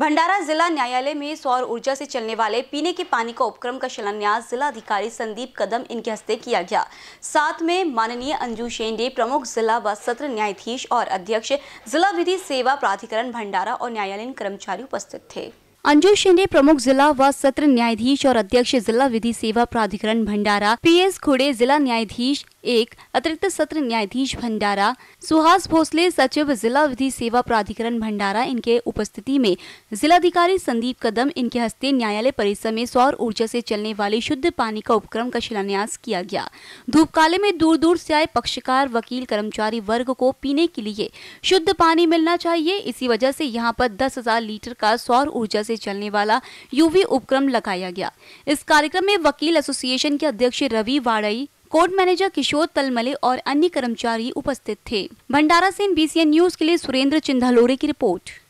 भंडारा जिला न्यायालय में सौर ऊर्जा से चलने वाले पीने के पानी का उपक्रम का शिलान्यास जिला अधिकारी संदीप कदम इनके हस्ते किया गया साथ में माननीय अंजू शेंडे प्रमुख जिला व सत्र न्यायाधीश और अध्यक्ष जिला विधि सेवा प्राधिकरण भंडारा और न्यायालयीन कर्मचारी उपस्थित थे अंजू शिंदे प्रमुख जिला व सत्र न्यायाधीश और अध्यक्ष जिला विधि सेवा प्राधिकरण भंडारा पीएस खुड़े जिला न्यायाधीश एक अतिरिक्त सत्र न्यायाधीश भंडारा सुहास भोसले सचिव जिला विधि सेवा प्राधिकरण भंडारा इनके उपस्थिति में जिलाधिकारी संदीप कदम इनके हस्ते न्यायालय परिसर में सौर ऊर्जा से चलने वाले शुद्ध पानी का उपक्रम का शिलान्यास किया गया धूपकाले में दूर दूर से आए पक्षकार वकील कर्मचारी वर्ग को पीने के लिए शुद्ध पानी मिलना चाहिए इसी वजह से यहाँ पर दस हजार लीटर का सौर ऊर्जा से चलने वाला यूवी उपक्रम लगाया गया इस कार्यक्रम में वकील एसोसिएशन के अध्यक्ष रवि वाड़ई कोर्ट मैनेजर किशोर तलमले और अन्य कर्मचारी उपस्थित थे भंडारा से बीसीएन न्यूज के लिए सुरेंद्र चिंधालोरे की रिपोर्ट